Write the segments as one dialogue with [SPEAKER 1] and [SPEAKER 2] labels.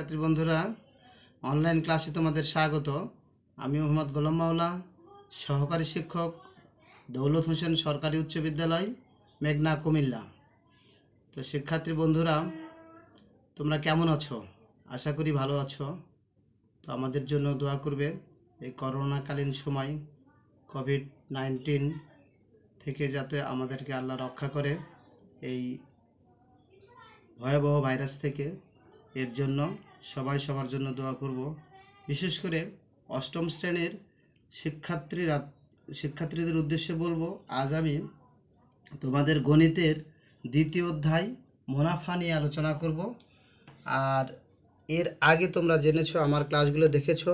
[SPEAKER 1] শিক্ষার্থী বন্ধুরা অনলাইন ক্লাসে তোমাদের স্বাগত আমি মোহাম্মদ গোলাম মাওলা সহকারী শিক্ষক দৌলত হোসেন সরকারি উচ্চ বিদ্যালয় মেঘনা কুমিল্লা তো শিক্ষার্থী বন্ধুরা তোমরা কেমন আছো আশা করি ভালো আছো তো আমাদের জন্য দোয়া করবে এই করোনাকালীন সময় কোভিড নাইন্টিন থেকে যাতে আমাদেরকে আল্লাহ রক্ষা করে এই ভয়াবহ ভাইরাস থেকে এর জন্য সবাই সবার জন্য দোয়া করব বিশেষ করে অষ্টম শ্রেণীর শিক্ষার্থীরা শিক্ষার্থীদের উদ্দেশ্যে বলবো আজ আমি তোমাদের গণিতের দ্বিতীয় অধ্যায় মুনাফা নিয়ে আলোচনা করব আর এর আগে তোমরা জেনেছো আমার ক্লাসগুলো দেখেছো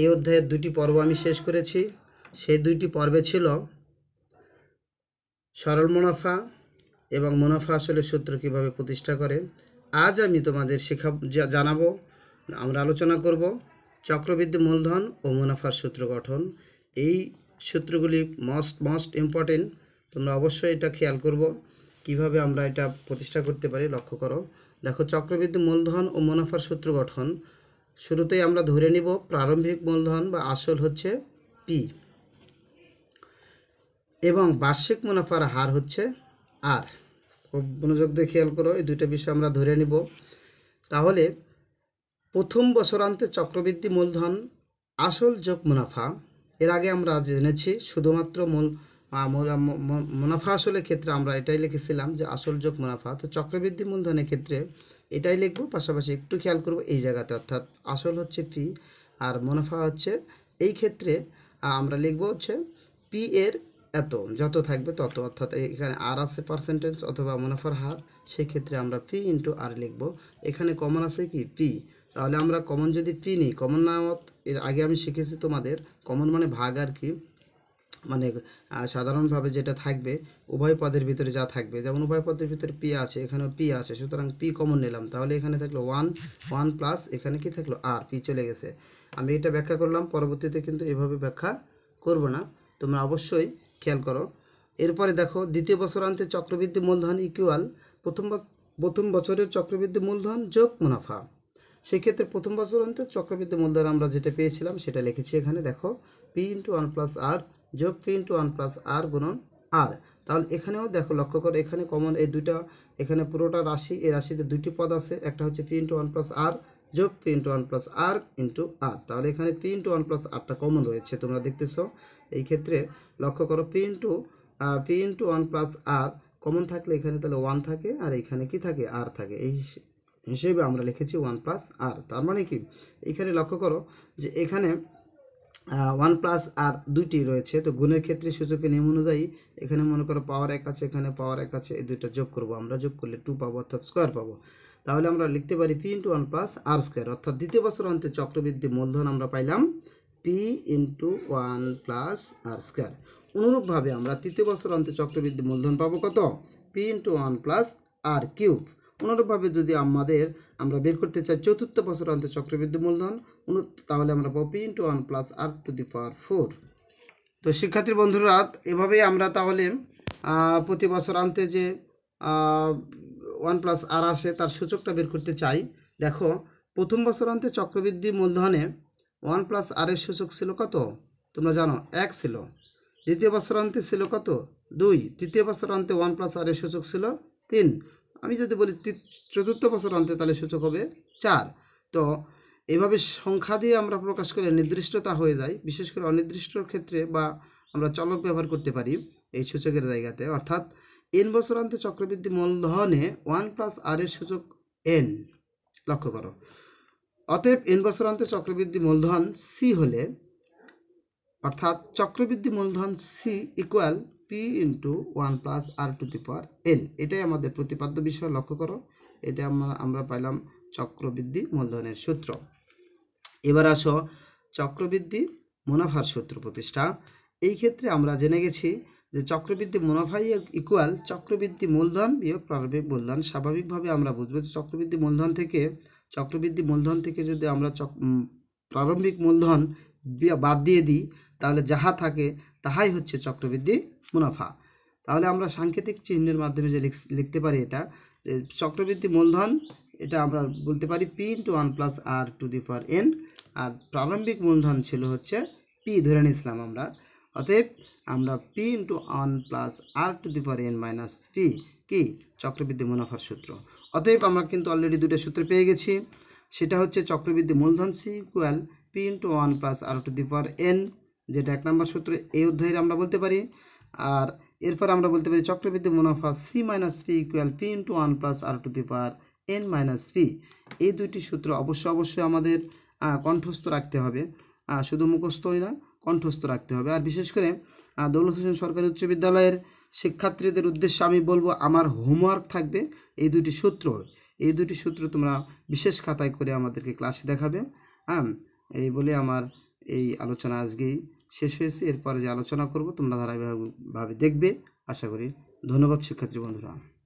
[SPEAKER 1] এই অধ্যায়ের দুটি পর্ব আমি শেষ করেছি সেই দুইটি পর্বে ছিল সরল মুনাফা এবং মুনাফা আসলে সূত্র কীভাবে প্রতিষ্ঠা করে আজ আমি তোমাদের শেখা জানাবো আমরা আলোচনা করব চক্রবৃদ্ধি মূলধন ও মুনাফার সূত্র গঠন এই সূত্রগুলি মস্ট মস্ট ইম্পর্টেন্ট তোমরা অবশ্যই এটা খেয়াল করব কিভাবে আমরা এটা প্রতিষ্ঠা করতে পারি লক্ষ্য করো দেখো চক্রবৃদ্ধি মূলধন ও মুনাফার সূত্র গঠন শুরুতেই আমরা ধরে নিব প্রারম্ভিক মূলধন বা আসল হচ্ছে পি এবং বার্ষিক মুনাফার হার হচ্ছে আর খুব মনোযোগ দিয়ে খেয়াল করো এই দুইটা বিষয় আমরা ধরে নিব তাহলে প্রথম বছরান্তে চক্রবৃদ্ধি মূলধন আসল যোগ মুনাফা এর আগে আমরা জেনেছি শুধুমাত্র মূল মুনাফা আসলের ক্ষেত্রে আমরা এটাই লিখেছিলাম যে আসল যোগ মুনাফা তো চক্রবৃদ্ধি মূলধনের ক্ষেত্রে এটাই লিখবো পাশাপাশি একটু খেয়াল করব এই জায়গাতে অর্থাৎ আসল হচ্ছে ফি আর মুনাফা হচ্ছে এই ক্ষেত্রে আমরা লিখব হচ্ছে পি এর এত যত থাকবে তত অর্থাৎ এখানে আর আছে পার্সেন্টেজ অথবা মুনাফার হার সেক্ষেত্রে আমরা পি ইন্টু আর লিখব এখানে কমন আছে কি পি তাহলে আমরা কমন যদি পি নিই কমন নামত এর আগে আমি শিখেছি তোমাদের কমন মানে ভাগ আর কি মানে সাধারণভাবে যেটা থাকবে উভয় পদের ভিতরে যা থাকবে যেমন উভয় পদের ভিতরে পি আছে এখানেও পি আছে সুতরাং পি কমন নিলাম তাহলে এখানে থাকলো ওয়ান ওয়ান প্লাস এখানে কি থাকলো আর পি চলে গেছে আমি এটা ব্যাখ্যা করলাম পরবর্তীতে কিন্তু এভাবে ব্যাখ্যা করব না তোমরা অবশ্যই খেয়াল করো এরপরে দেখো দ্বিতীয় বছরান্তে চক্রবৃদ্ধি মূলধন ইকুয়াল প্রথম প্রথম বছরের চক্রবৃদ্ধি মূলধন যোগ মুনাফা সেক্ষেত্রে প্রথম বছরান্তে চক্রবৃদ্ধি মূলধন আমরা যেটা পেয়েছিলাম সেটা লিখেছি এখানে দেখো P into one plus R যোগ P into one plus R গুণন আর তাহলে এখানেও দেখো লক্ষ্য করো এখানে কমন এই দুইটা এখানে পুরোটা রাশি এই রাশিতে দুইটি পদ আছে একটা হচ্ছে P into one plus R যোগ P into one plus R into R তাহলে এখানে পি ইন্টু ওয়ান প্লাস আরটা কমন রয়েছে তোমরা দেখতেছ এই ক্ষেত্রে লক্ষ্য করো P into P into one plus R common থাকলে এখানে তাহলে ওয়ান থাকে আর এখানে কি থাকে আর থাকে এই হিসেবে আমরা লিখেছি ওয়ান প্লাস আর তার মানে কি এখানে লক্ষ্য করো যে এখানে ওয়ান প্লাস আর দুইটি রয়েছে তো গুণের ক্ষেত্রে সূচকের নিয়ম অনুযায়ী এখানে মনে করো পাওয়ার এক আছে এখানে পাওয়ার এক আছে এই দুইটা যোগ করব আমরা যোগ করলে টু পাবো অর্থাৎ স্কোয়ার পাবো তাহলে আমরা লিখতে পারি P into one plus R square অর্থাৎ দ্বিতীয় বছর অন্তে চক্রবৃদ্ধি মূলধন আমরা পাইলাম P into one plus R square অনুরূপভাবে আমরা তৃতীয় বছর অন্তে চক্রবৃদ্ধি মূলধন পাবো কত P into one plus R cube অনুরূপভাবে যদি আমাদের আমরা বের করতে চাই চতুর্থ বছর অন্তে চক্রবৃদ্ধি মূলধন তাহলে আমরা পাবো P into one plus R to the power four তো শিক্ষার্থী বন্ধুরা এভাবেই আমরা তাহলে প্রতি বছর আনতে যে ওয়ান প্লাস আর আসে তার সূচকটা বের করতে চাই দেখো প্রথম বছর অন্তে চক্রবৃদ্ধি মূলধনে ওয়ান প্লাস আরের সূচক ছিল কত তোমরা জানো এক ছিল দ্বিতীয় অন্তে ছিল কত দুই তৃতীয় বছর অন্তে ওয়ান প্লাস আরের সূচক ছিল তিন আমি যদি বলি চতুর্থ বছর অন্তে তাহলে সূচক হবে চার তো এভাবে সংখ্যা দিয়ে আমরা প্রকাশ করে নির্দিষ্টতা হয়ে যায় বিশেষ করে অনির্দিষ্টর ক্ষেত্রে বা আমরা চলক ব্যবহার করতে পারি এই সূচকের জায়গাতে অর্থাৎ এন বছরান্তে চক্রবৃদ্ধি মূলধনে ওয়ান প্লাস আর এর সূচক এন লক্ষ্য করো অতএব এন বছরান্তে চক্রবৃদ্ধি মূলধন সি হলে অর্থাৎ চক্রবৃদ্ধি মূলধন C equal P into one plus R to the power N এটাই আমাদের প্রতিপাদ্য বিষয় লক্ষ্য করো এটা আমরা আমরা পাইলাম চক্রবৃদ্ধি মূলধনের সূত্র এবার আসো চক্রবৃদ্ধি মুনাফার সূত্র প্রতিষ্ঠা এই ক্ষেত্রে আমরা জেনে গেছি যে চক্রবৃদ্ধি মুনাফাই ইকুয়াল চক্রবৃদ্ধি মূলধন বিয়োগ প্রারম্ভিক মূলধন স্বাভাবিকভাবে আমরা বুঝবো যে চক্রবৃদ্ধি মূলধন থেকে চক্রবৃদ্ধি মূলধন থেকে যদি আমরা চক প্রারম্ভিক মূলধন বাদ দিয়ে দিই তাহলে যাহা থাকে তাহাই হচ্ছে চক্রবৃদ্ধি মুনাফা তাহলে আমরা সাংকেতিক চিহ্নের মাধ্যমে যে লিখতে পারি এটা চক্রবৃদ্ধি মূলধন এটা আমরা বলতে পারি P into one plus R to the power N আর প্রারম্ভিক মূলধন ছিল হচ্ছে পি ধরে নিয়েছিলাম আমরা অতএব আমরা P into one plus R to the power N minus P কি চক্রবৃদ্ধি মুনাফার সূত্র অতএব আমরা কিন্তু অলরেডি দুটো সূত্র পেয়ে গেছি সেটা হচ্ছে চক্রবৃদ্ধি মূলধন C equal P into one plus R to the power N যেটা এক নম্বর সূত্র এই অধ্যায়ের আমরা বলতে পারি আর এরপর আমরা বলতে পারি চক্রবৃদ্ধি মুনাফা C minus P equal P into one plus R to the power N minus P এই দুইটি সূত্র অবশ্য অবশ্যই আমাদের কণ্ঠস্থ রাখতে হবে শুধু মুখস্থই না কণ্ঠস্থ রাখতে হবে আর বিশেষ করে দৌলত হোসেন সরকারি উচ্চ বিদ্যালয়ের শিক্ষার্থীদের উদ্দেশ্যে আমি বলবো আমার হোমওয়ার্ক থাকবে এই দুটি সূত্র এই দুটি সূত্র তোমরা বিশেষ খাতায় করে আমাদেরকে ক্লাসে দেখাবে হ্যাঁ এই বলে আমার এই আলোচনা আজকেই শেষ হয়েছে এরপরে যে আলোচনা করব তোমরা ধারাবাহিকভাবে দেখবে আশা করি ধন্যবাদ শিক্ষার্থী বন্ধুরা